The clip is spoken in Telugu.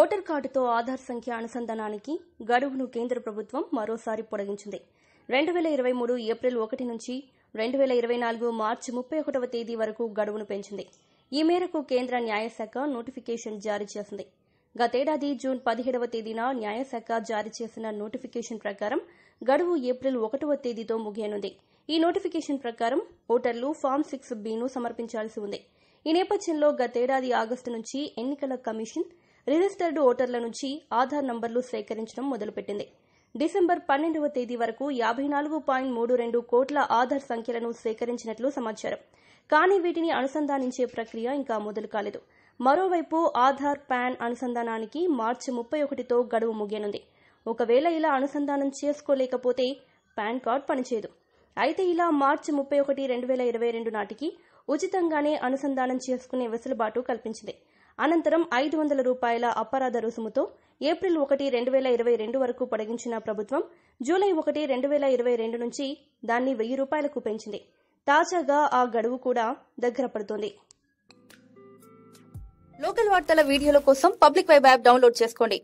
ఓటర్ కార్డుతో ఆధార్ సంఖ్య అనుసంధానానికి గడువును కేంద్ర ప్రభుత్వం మరోసారి పొడిగించింది రెండు వేల ఇరవై మూడు ఏప్రిల్ ఒకటి నుంచి రెండు వేల ఇరవై నాలుగు మార్చి ముప్పై ఒకటవ తేదీ వరకు గడువును పెంచింది ఈ మేరకు కేంద్ర న్యాయశాఖ నోటిఫికేషన్ జారీ చేసింది గతేడాది జూన్ పదిహేడవ తేదీన న్యాయశాఖ జారీ చేసిన నోటిఫికేషన్ ప్రకారం గడువు ఏప్రిల్ ఒకటవ తేదీతో ముగియనుంది ఈ నోటిఫికేషన్ ప్రకారం ఓటర్లు ఫామ్ సిక్స్ బీను సమర్పించాల్సి ఉంది ఈ నేపథ్యంలో గతేడాది ఆగస్టు నుంచి ఎన్నికల కమిషన్ రిజిస్టర్డ్ ఓటర్ల నుంచి ఆధార్ నంబర్లు సేకరించడం మొదలుపెట్టింది డిసెంబర్ పన్నెండవ తేదీ వరకు యాభై నాలుగు పాయింట్ మూడు రెండు కోట్ల ఆధార్ సంఖ్యలను సేకరించినట్లు సమాచారం కానీ వీటిని అనుసంధానించే ప్రక్రియ ఇంకా మొదలు కాలేదు మరోవైపు ఆధార్ పాన్ అనుసంధానానికి మార్చి ముప్పై ఒకటితో గడువు ముగియనుంది ఒకవేళ ఇలా అనుసంధానం చేసుకోలేకపోతే పాన్ కార్డ్ పనిచేయదు అయితే ఇలా మార్చి ముప్పై ఒకటి రెండు వేల ఇరవై రెండు నాటికి ఉచితంగానే అనుసంధానం చేసుకునే వెసులుబాటు కల్పించింది అనంతరం ఐదు వందల రూపాయల అపరాధ రుసుముతో ఏప్రిల్ ఒకటి రెండు వేల ఇరవై రెండు వరకు పొడిగించిన ప్రభుత్వం జూలై ఒకటి రెండు వేల ఇరవై రెండు నుంచి దాన్ని వెయ్యి రూపాయలకు పెంచింది తాజాగా ఆ గడువు కూడా దగ్గర పడుతోంది లోకల్ వార్తల వీడియోల కోసం పబ్లిక్ వైబ్ యాప్ డౌన్లోడ్ చేసుకోండి